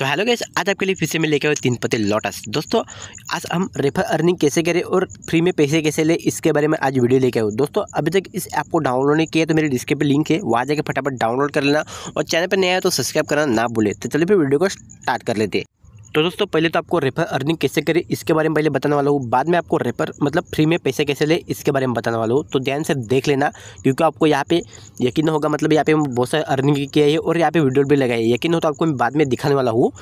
so hello guys आज आपके लिए फिर से मैं लेके आया तीन पत्ते लोटस दोस्तों आज हम रेफर अर्निंग कैसे करें और फ्री में पैसे कैसे ले इसके बारे में आज वीडियो लेकर आया दोस्तों अभी तक इस ऐप को डाउनलोड नहीं किया तो मेरे डिस्क्रिप्शन लिंक है वहाँ जाकर फटाफट डाउनलोड कर लेना और चैनल पर नया है तो सब्सक्राइब करना ना भूले तो चलिए फिर वीडियो को स्टार्ट कर लेते तो दोस्तों पहले तो आपको रेफर अर्निंग कैसे करें इसके बारे में पहले बताने वाला हूँ बाद में आपको रेफर मतलब फ्री में पैसे कैसे ले इसके बारे में बताने वाला हूँ तो ध्यान से देख लेना क्योंकि आपको यहाँ पे यकीन होगा मतलब यहाँ पे बहुत सारे अर्निंग किया है और यहाँ पे वीडियो भी लगाई है यकीन हो तो आपको मैं बाद में दिखाने वाला हूँ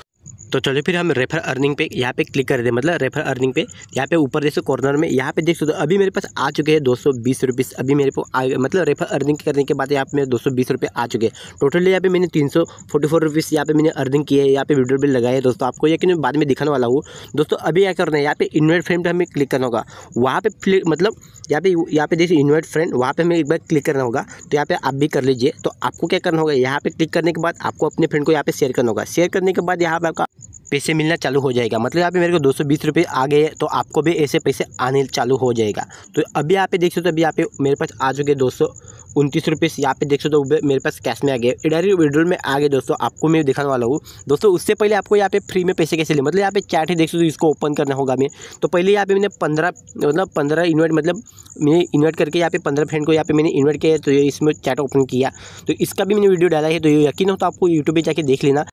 तो चलो फिर हम रेफर अर्निंग पे यहाँ पे क्लिक कर दे मतलब रेफर अर्निंग पे यहाँ पे ऊपर जैसे कॉर्नर में यहाँ पे देख सकते हो अभी मेरे पास आ चुके हैं दो सौ बीस अभी मेरे को मतलब रेफर अर्निंग करने के बाद यहाँ पे मेरे दो सौ बीस रुपये आ चुके हैं टोटली यहाँ पे मैंने तीन सौ फोर्टी फोर यहाँ पे मैंने अर्निंग की है यहाँ पे वीडियो बिल लगाए है दोस्तों आपको ये मैं बाद में दिखाने वाला हूँ दोस्तों अभी क्या करना है यहाँ पे इन्वेट फ्रेम पर हमें क्लिक करना होगा वहाँ पे मतलब यहाँ पे यहाँ पे जैसे इन्वेट फ्रेंड वहाँ पे हमें एक बार क्लिक करना होगा तो यहाँ पे आप भी कर लीजिए तो आपको क्या करना होगा यहाँ पे क्लिक करने के बाद आपको अपने फ्रेंड को यहाँ पे शेयर करना होगा शेयर करने के बाद यहाँ पे आपका पैसे मिलना चालू हो जाएगा मतलब यहाँ पे मेरे को दो सौ बीस रुपये आ गए तो आपको भी ऐसे पैसे आने चालू हो जाएगा तो अभी यहाँ पे देख सकते हो अभी यहाँ पे मेरे पास आ चुके दो सौ उनतीस रुपये यहाँ पे देख सकते हो मेरे पास कैश में आ गए डायरेक्ट विड्रोल में आ गए दोस्तों आपको मैं दिखाने वाला हूँ दोस्तों उससे पहले आपको यहाँ पे फ्री में पैसे कैसे ले मतलब यहाँ पे चैट ही देख सकते हो इसको ओपन करना होगा मैं तो पहले यहाँ पे मैंने पंद्रह मतलब पंद्रह इन्वाइट मतलब मैंने इन्वाइट करके यहाँ पे पंद्रह फ्रेंड को यहाँ पे मैंने इन्वाइट किया तो इसमें चैट ओपन किया तो इसका भी मैंने वीडियो डाला है तो यकीन हो तो आपको यूट्यूब पर जाकर देख लेना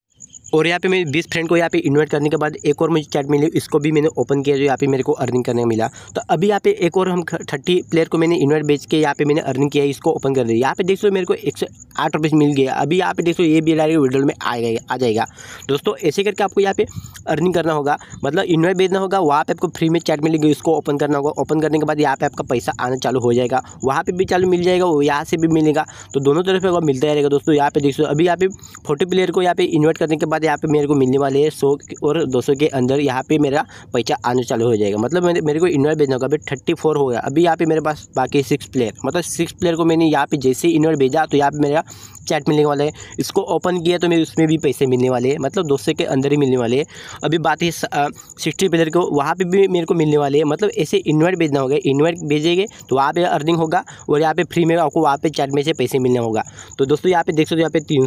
और यहाँ पे मेरे बीस फ्रेंड को यहाँ पे इन्वाइट करने के बाद एक और मुझे चैट मिली इसको भी मैंने ओपन किया जो यहाँ पे मेरे को अर्निंग करने मिला तो अभी यहाँ पे एक और हम थर्टी प्लेयर को मैंने इन्वाइट बेच के यहाँ पे मैंने अर्निंग किया इसको ओपन कर दिया यहाँ पे देख सो मेरे को एक सौ आठ रुपीज़ मिल गया अभी यहाँ पे देख सो ये भी डायरेक्ट विड्रोल में आ जाएगा आ जाएगा दोस्तों ऐसे करके आपको यहाँ पे अर्निंग करना होगा मतलब इन्वाइट भेजना होगा वहाँ पे आपको फ्री में चैट मिलेगी उसको ओपन करना होगा ओपन करने के बाद यहाँ पे आपका पैसा आना चालू हो जाएगा वहाँ पर भी चालू मिल जाएगा यहाँ से भी मिलेगा तो दोनों तरफ मिलता रहेगा दोस्तों यहाँ पे देख सो अभी यहाँ पे फोर्टी प्लेयर को यहाँ पे इन्वाइट करने के बाद बाद यहाँ पे मेरे को मिलने वाले है सौ और दो सौ के अंदर यहाँ पे मेरा पैसा आना चालू हो जाएगा मतलब मेरे मेरे को इन्वर्ट भेजना होगा अभी थर्टी फोर हो गया अभी यहाँ पे मेरे पास बाकी सिक्स प्लेयर मतलब सिक्स प्लेयर को मैंने यहाँ पे जैसे ही इन्वर्ट भेजा तो यहाँ पे मेरा चैट मिलने वाला है इसको ओपन किया तो मेरे उसमें भी पैसे मिलने वाले हैं मतलब दो के अंदर ही मिलने वाले हैं अभी बात है सिक्सटी प्लेयर को वहाँ पर भी मेरे को मिलने वाले हैं मतलब ऐसे इन्वर्ट भेजना होगा इन्वर्ट भेजेंगे तो वहाँ पर अर्निंग होगा और यहाँ पे फ्री में आपको वहाँ पर चैट में से पैसे मिलने होगा तो दोस्तों यहाँ पे देख सकते हो यहाँ पे तीन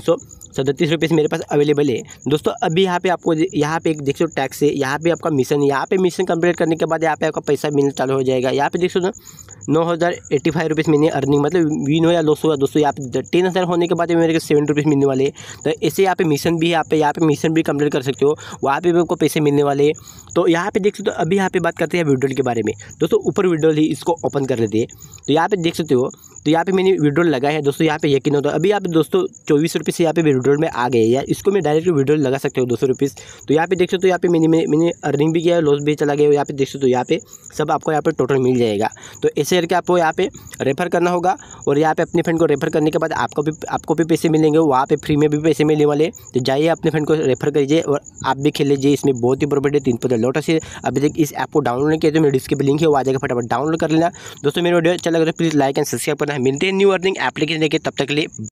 सदतीस रुपये मेरे पास अवेलेबल है दोस्तों अभी यहाँ पे आपको यहाँ पे एक देख सो टैक्स है यहाँ पे आपका मिशन यहाँ पे मिशन कंप्लीट करने के बाद यहाँ पे आपका पैसा मिलना चालू हो जाएगा यहाँ पे देख सो ना नौ हज़ार एट्टी फाइव रुपीज़ मैंने अर्निंग मतलब विन हो या लॉस हुआ दोस्तों यहाँ पे टेन हज़ार होने के बाद मेरे को सेवन रुपीज़ मिलने वाले तो ऐसे यहाँ पे मिशन भी यहाँ पे यहाँ पे मिशन भी कंप्लीट कर सकते हो वहाँ पे भी आपको पैसे मिलने वाले तो यहाँ पे देख सकते हो अभी यहाँ पे बात करते हैं विड्रोल के बारे में दोस्तों ऊपर विड्रोल ही इसको ओपन कर लेते हैं तो यहाँ पे देख सकते हो तो यहाँ पे मैंने विड्रोल लगाया है दोस्तों यहाँ पे यकीन होता है अभी यहाँ पे दोस्तों चौबीस रुपये से यहाँ पे विड्रोल में आ गए यार इसको मैं डायरेक्ट विड्रोल लगा सकते हो दो सौ तो यहाँ पे देख सकते हो यहाँ पे मैंने मैंने अर्निंग भी किया है लॉस भी चला गया यहाँ पे देख सकते हो यहाँ पे सब आपको यहाँ पर टोटल मिल जाएगा तो ऐसे करके आपको यहाँ पे रेफर करना होगा और यहाँ पे अपने फ्रेंड को रेफर करने के बाद आपको भी आपको भी पैसे मिलेंगे वहाँ पर फ्री में भी पैसे मिलने वाले तो जाइए अपने फ्रेंड को रेफर करिए और आप भी खेल लीजिए इसमें बहुत ही प्रॉफिट है तीन पौधे लोटस से अभी तक इस ऐप को डाउनलोड नहीं किया तो मेरे डिस्क लिंक है वो आ जाएगा फटाफट डाउनलोड कर लेना दोस्तों मेरे वीडियो अच्छा लगा तो प्लीज़ लाइक एंड सब्सक्राइब करना है मेनटेन न्यू अर्निंग एप्लीकेशन देखिए तब तक के लिए